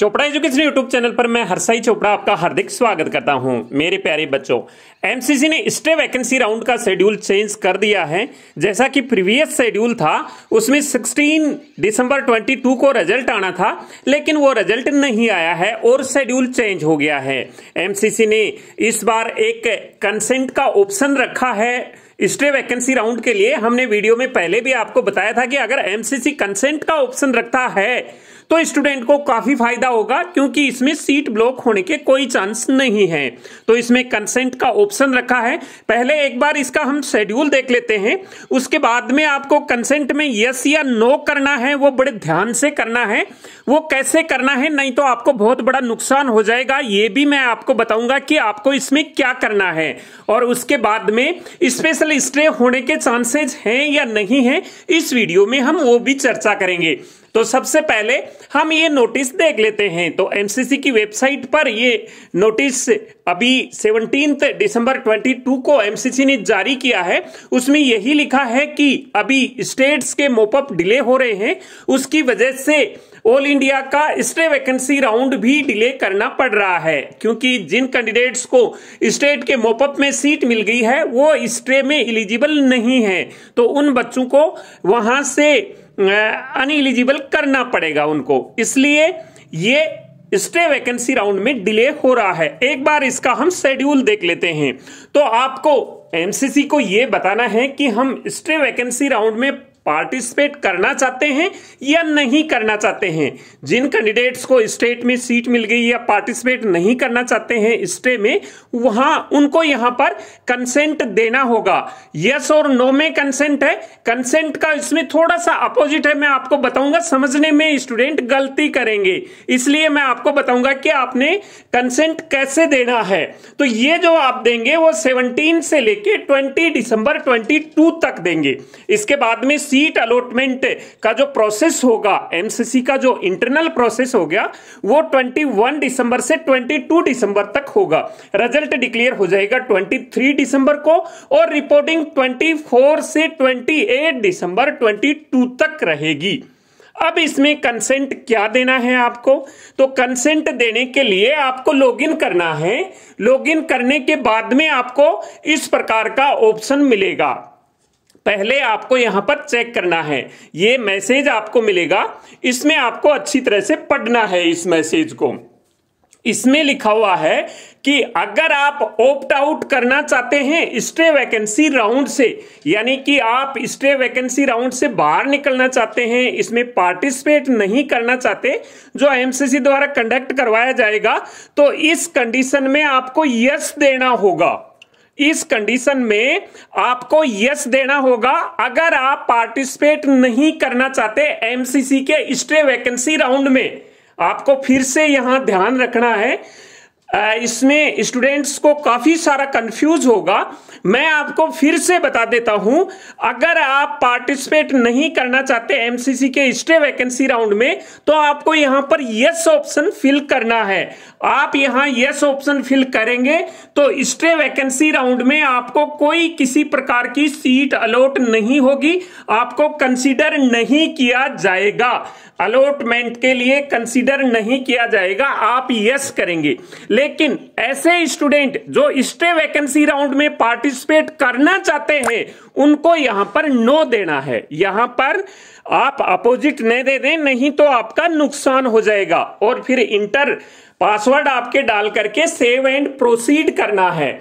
Chopra education YouTube channel पर मैं हरसाई चोपड़ा आपका हार्दिक स्वागत करता हूं मेरे प्यारे बच्चों एमसीसी ने स्टे वैकेंसी राउंड का शेड्यूल चेंज कर दिया है जैसा कि प्रीवियस शेड्यूल था उसमें 16 दिसंबर 22 को रिजल्ट आना था लेकिन वो रिजल्ट नहीं आया है और शेड्यूल चेंज हो गया है एमसीसी ने इस बार एक कंसेंट का ऑप्शन रखा है स्टे वैकेंसी राउंड के लिए हमने वीडियो में पहले भी आपको बताया था कि अगर एमसीसी कंसेंट का ऑप्शन रखता है तो स्टूडेंट को काफी फायदा होगा क्योंकि इसमें सीट ब्लॉक होने के कोई चांस नहीं है तो इसमें कंसेंट का ऑप्शन रखा है पहले एक बार इसका हम शेड्यूल देख लेते हैं उसके बाद में आपको कंसेंट में यस या नो करना है वो बड़े ध्यान से करना है वो कैसे करना है नहीं तो आपको बहुत बड़ा नुकसान हो जाएगा ये भी मैं आपको बताऊंगा कि आपको इसमें क्या करना है और उसके बाद में स्पेशल क्रिमिनल स्ट्रेफ होने के चांसेस हैं या नहीं है इस वीडियो में हम वो भी चर्चा करेंगे तो सबसे पहले हम ये नोटिस देख लेते हैं तो एमसीसी की वेबसाइट पर ये नोटिस अभी सेवनटीन दिसंबर 22 को एमसीसी ने जारी किया है उसमें यही लिखा है कि अभी स्टेट्स के मोपअप डिले हो रहे हैं उसकी वजह से ऑल इंडिया का स्टे वैकेंसी राउंड भी डिले करना पड़ रहा है क्योंकि जिन कैंडिडेट्स को स्टेट के मोपअप में सीट मिल गई है वो स्टे में इलिजिबल नहीं है तो उन बच्चों को वहां से एलिजिबल करना पड़ेगा उनको इसलिए ये स्टे वैकेंसी राउंड में डिले हो रहा है एक बार इसका हम शेड्यूल देख लेते हैं तो आपको एमसीसी को यह बताना है कि हम स्टे वैकेंसी राउंड में पार्टिसिपेट करना चाहते हैं या नहीं करना चाहते हैं जिन कैंडिडेट्स को स्टेट में सीट मिल गई या पार्टिसिपेट नहीं करना चाहते हैं स्टे में वहां उनको यहां पर कंसेंट देना होगा यस और नो में कंसेंट है कंसेंट का इसमें थोड़ा सा अपोजिट है मैं आपको बताऊंगा समझने में स्टूडेंट गलती करेंगे इसलिए मैं आपको बताऊंगा कि आपने कंसेंट कैसे देना है तो ये जो आप देंगे वो सेवनटीन से लेकर ट्वेंटी दिसंबर ट्वेंटी तक देंगे इसके बाद में सी सीट अलॉटमेंट का जो प्रोसेस होगा एमसीसी का जो इंटरनल प्रोसेस हो गया वो 21 दिसंबर से 22 दिसंबर तक होगा रिजल्ट डिक्लेयर हो जाएगा 23 दिसंबर को और रिपोर्टिंग 24 से 28 दिसंबर 22 तक रहेगी अब इसमें कंसेंट क्या देना है आपको तो कंसेंट देने के लिए आपको लॉगिन करना है लॉगिन करने के बाद में आपको इस प्रकार का ऑप्शन मिलेगा पहले आपको यहां पर चेक करना है ये मैसेज आपको मिलेगा इसमें आपको अच्छी तरह से पढ़ना है इस मैसेज को इसमें लिखा हुआ है कि अगर आप ऑप्ट आउट करना चाहते हैं स्टे वैकेंसी राउंड से यानी कि आप स्टे वैकेंसी राउंड से बाहर निकलना चाहते हैं इसमें पार्टिसिपेट नहीं करना चाहते जो एमसीसी द्वारा कंडक्ट करवाया जाएगा तो इस कंडीशन में आपको यस देना होगा इस कंडीशन में आपको यस देना होगा अगर आप पार्टिसिपेट नहीं करना चाहते एमसीसी के स्ट्रे वैकेंसी राउंड में आपको फिर से यहां ध्यान रखना है इसमें स्टूडेंट्स को काफ़ी सारा कंफ्यूज होगा मैं आपको फिर से बता देता हूं अगर आप पार्टिसिपेट नहीं करना चाहते एमसीसी के स्टे वैकेंसी राउंड में तो आपको यहां पर यस ऑप्शन फिल करना है आप यहां यस ऑप्शन फिल करेंगे तो स्टे वैकेंसी राउंड में आपको कोई किसी प्रकार की सीट अलॉट नहीं होगी आपको कंसीडर नहीं किया जाएगा अलॉटमेंट के लिए कंसीडर नहीं किया जाएगा आप यस करेंगे लेकिन ऐसे स्टूडेंट जो स्टे वैकेंसी राउंड में पार्टिसिपेट करना चाहते हैं उनको यहां पर नो देना है यहां पर आप अपोजिट नहीं दे दें नहीं तो आपका नुकसान हो जाएगा और फिर इंटर पासवर्ड आपके डाल करके सेव एंड प्रोसीड करना है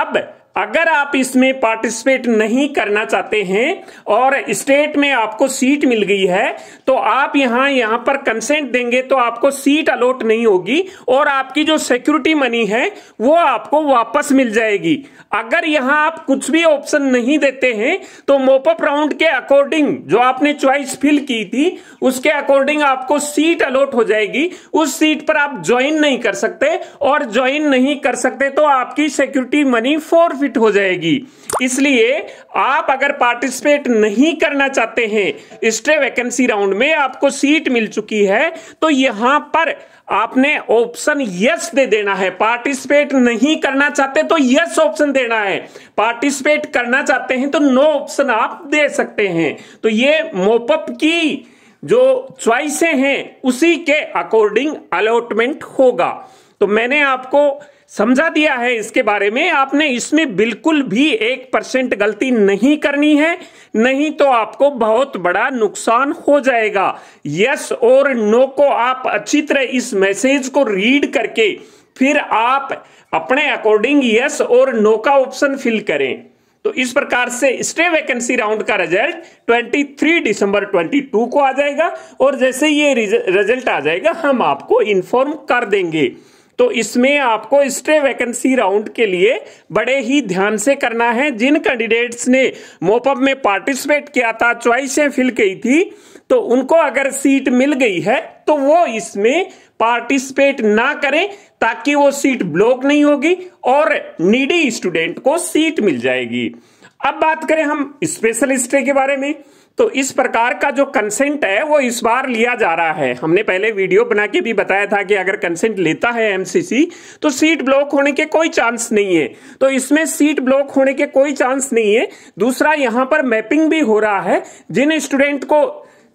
अब अगर आप इसमें पार्टिसिपेट नहीं करना चाहते हैं और स्टेट में आपको सीट मिल गई है तो आप यहां यहां पर कंसेंट देंगे तो आपको सीट अलॉट नहीं होगी और आपकी जो सिक्योरिटी मनी है वो आपको वापस मिल जाएगी अगर यहां आप कुछ भी ऑप्शन नहीं देते हैं तो मोपअप राउंड के अकॉर्डिंग जो आपने च्वाइस फिल की थी उसके अकॉर्डिंग आपको सीट अलॉट हो जाएगी उस सीट पर आप ज्वाइन नहीं कर सकते और ज्वाइन नहीं कर सकते तो आपकी सिक्योरिटी मनी फोर प्रॉफिट हो जाएगी इसलिए आप अगर पार्टिसिपेट नहीं करना चाहते हैं स्ट्रे वैकेंसी राउंड में आपको सीट मिल चुकी है तो यहां पर आपने ऑप्शन यस दे देना है पार्टिसिपेट नहीं करना चाहते तो यस ऑप्शन देना है पार्टिसिपेट करना चाहते हैं तो नो ऑप्शन आप दे सकते हैं तो ये मोपअप की जो च्वाइसें हैं उसी के अकॉर्डिंग अलॉटमेंट होगा तो मैंने आपको समझा दिया है इसके बारे में आपने इसमें बिल्कुल भी एक परसेंट गलती नहीं करनी है नहीं तो आपको बहुत बड़ा नुकसान हो जाएगा यस और नो को आप अच्छी तरह इस मैसेज को रीड करके फिर आप अपने अकॉर्डिंग यस और नो का ऑप्शन फिल करें तो इस प्रकार से स्टे वैकेंसी राउंड का रिजल्ट 23 दिसंबर 22 को आ जाएगा और जैसे ये रिजल्ट आ जाएगा हम आपको इन्फॉर्म कर देंगे तो इसमें आपको स्ट्रे वैकेंसी राउंड के लिए बड़े ही ध्यान से करना है जिन कैंडिडेट्स ने मोपअप में पार्टिसिपेट किया था च्वाइसें फिल की थी तो उनको अगर सीट मिल गई है तो वो इसमें पार्टिसिपेट ना करें ताकि वो सीट ब्लॉक नहीं होगी और नीडी स्टूडेंट को सीट मिल जाएगी अब बात करें हम स्पेशल स्ट्रे के बारे में तो इस प्रकार का जो कंसेंट है वो इस बार लिया जा रहा है हमने पहले वीडियो बना के भी बताया था कि अगर कंसेंट लेता है एमसीसी तो सीट ब्लॉक होने के कोई चांस नहीं है तो इसमें सीट ब्लॉक होने के कोई चांस नहीं है दूसरा यहां पर मैपिंग भी हो रहा है जिन स्टूडेंट को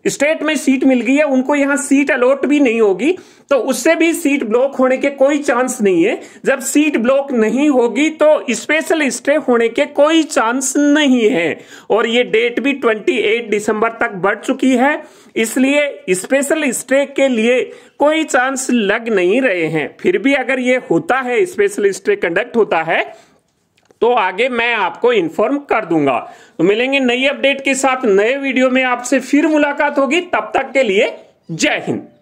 स्टेट में सीट मिल गई है उनको यहां सीट अलॉट भी नहीं होगी तो उससे भी सीट ब्लॉक होने के कोई चांस नहीं है जब सीट ब्लॉक नहीं होगी तो स्पेशल स्टे होने के कोई चांस नहीं है और ये डेट भी 28 दिसंबर तक बढ़ चुकी है इसलिए स्पेशल स्टे के लिए कोई चांस लग नहीं रहे हैं फिर भी अगर ये होता है स्पेशल स्टे कंडक्ट होता है तो आगे मैं आपको इन्फॉर्म कर दूंगा तो मिलेंगे नई अपडेट के साथ नए वीडियो में आपसे फिर मुलाकात होगी तब तक के लिए जय हिंद